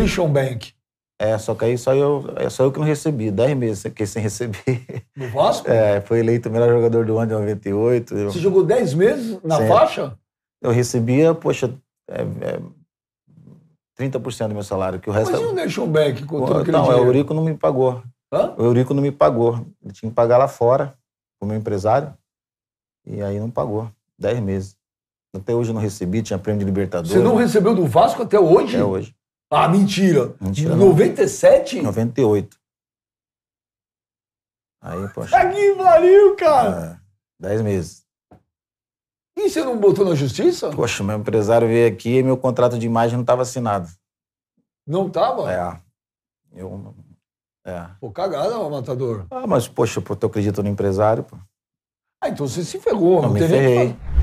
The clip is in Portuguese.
Nation Bank. É, só que aí só eu, é só eu que não recebi. Dez meses fiquei sem receber. No Vasco? É, foi eleito o melhor jogador do ano de 98. Eu... Você jogou dez meses na Sim. faixa? Eu recebia, poxa, é, é, 30% do meu salário. Que o resto Mas e o é- Nation Bank? não, é, o Eurico não me pagou. Hã? O Eurico não me pagou. Ele tinha que pagar lá fora, o meu empresário. E aí não pagou. Dez meses. Até hoje eu não recebi, tinha prêmio de Libertadores. Você não recebeu do Vasco até hoje? Até hoje. Ah, mentira. mentira 97? 98. Aí, poxa. Aqui, pariu, cara. É, dez meses. E você não botou na justiça? Poxa, meu empresário veio aqui e meu contrato de imagem não estava assinado. Não estava? É. Eu. É. Pô, cagada, matador. Ah, mas, poxa, eu acredito no empresário, pô. Ah, então você se ferrou, não, não me teve ferrei.